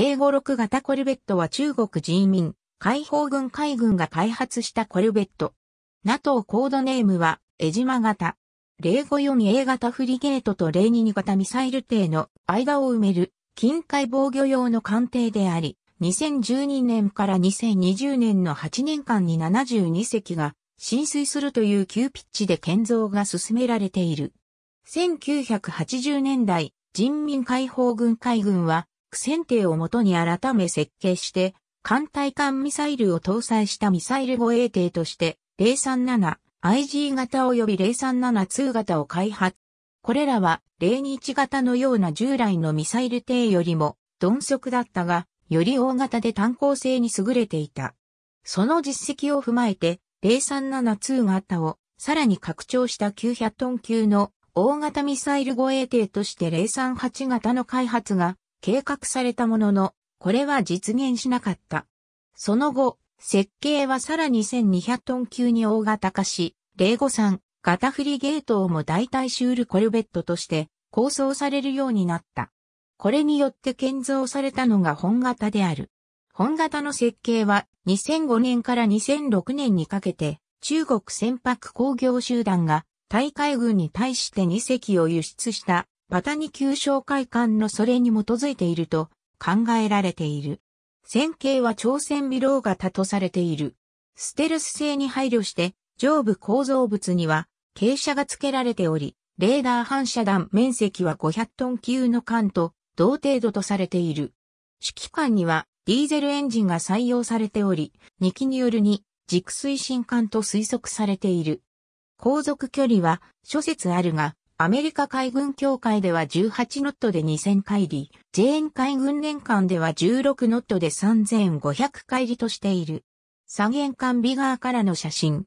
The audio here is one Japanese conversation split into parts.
英語6型コルベットは中国人民解放軍海軍が開発したコルベット。NATO コードネームは江島型。054A 型フリゲートと022型ミサイル艇の間を埋める近海防御用の艦艇であり、2012年から2020年の8年間に72隻が浸水するという急ピッチで建造が進められている。1980年代、人民解放軍海軍は苦戦定をもとに改め設計して、艦隊艦ミサイルを搭載したミサイル護衛艇として、037IG 型及び0372型を開発。これらは021型のような従来のミサイル艇よりも鈍速だったが、より大型で単行性に優れていた。その実績を踏まえて、0372型をさらに拡張した900トン級の大型ミサイル護衛艇として038型の開発が計画されたものの、これは実現しなかった。その後、設計はさらに1200トン級に大型化し、0 5ガ型フリゲートをも代替シュールコルベットとして構想されるようになった。これによって建造されたのが本型である。本型の設計は2005年から2006年にかけて中国船舶工業集団が大海軍に対して2隻を輸出したパタニ旧商会館のそれに基づいていると考えられている。線形は朝鮮未老型とされている。ステルス性に配慮して上部構造物には傾斜が付けられており、レーダー反射弾面積は500トン級の艦と同程度とされている。指揮艦にはディーゼルエンジンが採用されており、2機による2、軸推進艦と推測されている。航続距離は諸説あるが、アメリカ海軍協会では18ノットで2000回り、ーン海軍連艦では16ノットで3500回りとしている。左舷艦ビガーからの写真。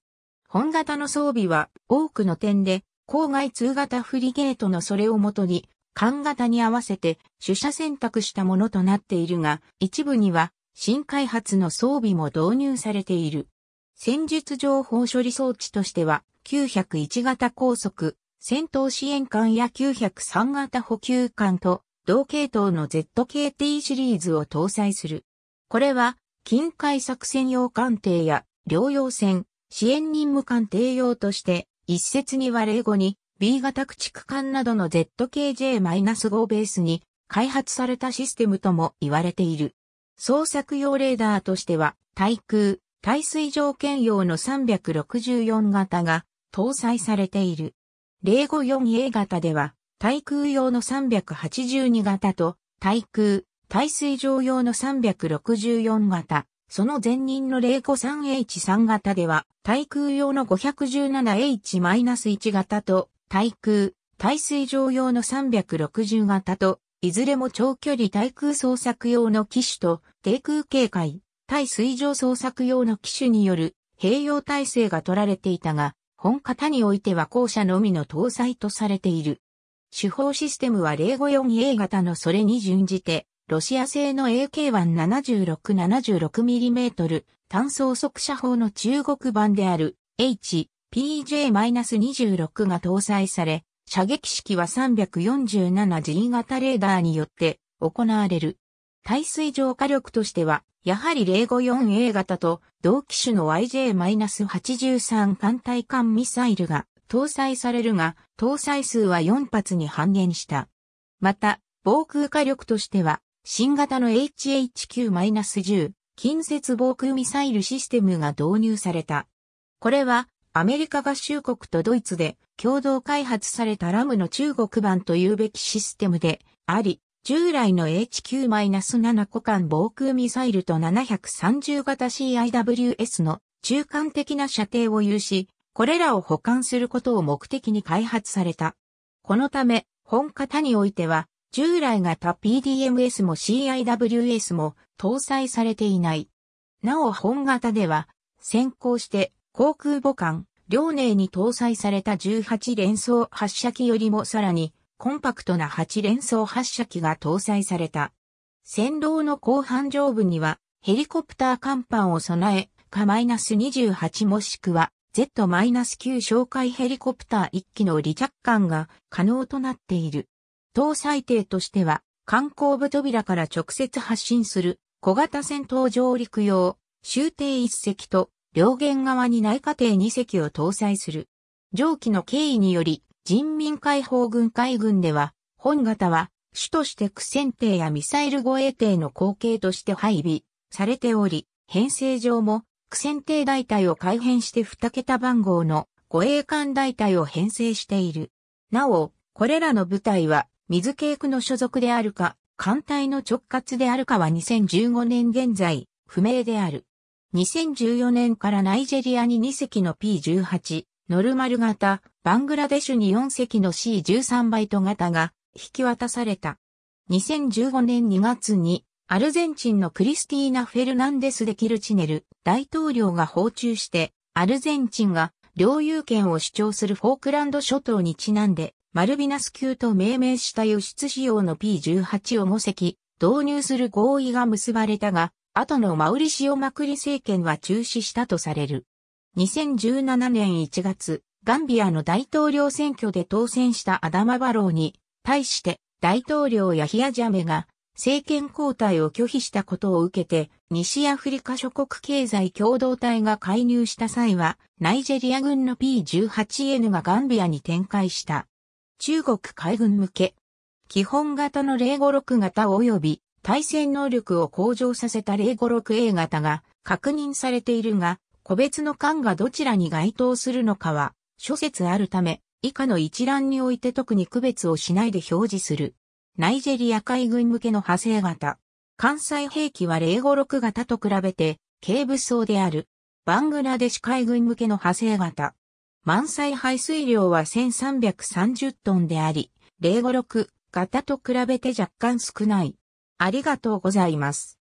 本型の装備は多くの点で、郊外通型フリゲートのそれをもとに、艦型に合わせて主車選択したものとなっているが、一部には新開発の装備も導入されている。戦術情報処理装置としては、901型高速戦闘支援艦や903型補給艦と同系統の ZKT シリーズを搭載する。これは、近海作戦用艦艇や療養船、支援任務艦艇用として、一説には例後に B 型駆逐艦などの ZKJ-5 ベースに開発されたシステムとも言われている。捜索用レーダーとしては、対空、対水条件用の364型が搭載されている。0 5 4 a 型では、対空用の382型と、対空、対水上用の364型、その前任の 053H3 型では、対空用の 517H-1 型と、対空、対水上用の360型と、いずれも長距離対空捜索用の機種と、低空警戒、対水上捜索用の機種による併用体制が取られていたが、本型においては後者のみの搭載とされている。手法システムは 054A 型のそれに準じて、ロシア製の AK176-76mm 単装速射砲の中国版である HPJ-26 が搭載され、射撃式は 347G 型レーダーによって行われる。耐水上火力としてはやはり 054A 型と同機種の YJ-83 艦隊艦ミサイルが搭載されるが、搭載数は4発に半減した。また、防空火力としては、新型の HHQ-10 近接防空ミサイルシステムが導入された。これは、アメリカ合衆国とドイツで共同開発されたラムの中国版というべきシステムであり、従来の HQ-7 個間防空ミサイルと730型 CIWS の中間的な射程を有し、これらを保管することを目的に開発された。このため、本型においては、従来型 PDMS も CIWS も搭載されていない。なお本型では、先行して航空母艦、遼寧に搭載された18連装発射機よりもさらにコンパクトな8連装発射機が搭載された。線路の後半上部にはヘリコプター甲板を備え、K-28 もしくは Z-9 哨戒ヘリコプター1機の離着艦が可能となっている。搭載艇としては、観光部扉から直接発進する小型戦闘上陸用、終艇1隻と両舷側に内下艇2隻を搭載する。上記の経緯により、人民解放軍海軍では、本型は主として苦戦艇やミサイル護衛艇の後継として配備されており、編成上も苦戦艇大隊を改編して2桁番号の護衛艦大隊を編成している。なお、これらの部隊は水系区の所属であるか、艦隊の直轄であるかは2015年現在不明である。2014年からナイジェリアに2隻の P18 ノルマル型、バングラデシュに4隻の C13 バイト型が引き渡された。2015年2月にアルゼンチンのクリスティーナ・フェルナンデス・デ・キルチネル大統領が訪中して、アルゼンチンが領有権を主張するフォークランド諸島にちなんで、マルビナス級と命名した輸出仕様の P18 を5隻導入する合意が結ばれたが、後のマウリシオ・マクリ政権は中止したとされる。2017年1月、ガンビアの大統領選挙で当選したアダマバローに、対して大統領やヒアジャメが政権交代を拒否したことを受けて、西アフリカ諸国経済共同体が介入した際は、ナイジェリア軍の P18N がガンビアに展開した。中国海軍向け、基本型の056型及び対戦能力を向上させた056 A 型が確認されているが、個別の艦がどちらに該当するのかは、諸説あるため、以下の一覧において特に区別をしないで表示する。ナイジェリア海軍向けの派生型。関西兵器は056型と比べて、軽武装である。バングラデシュ海軍向けの派生型。満載排水量は1330トンであり、056型と比べて若干少ない。ありがとうございます。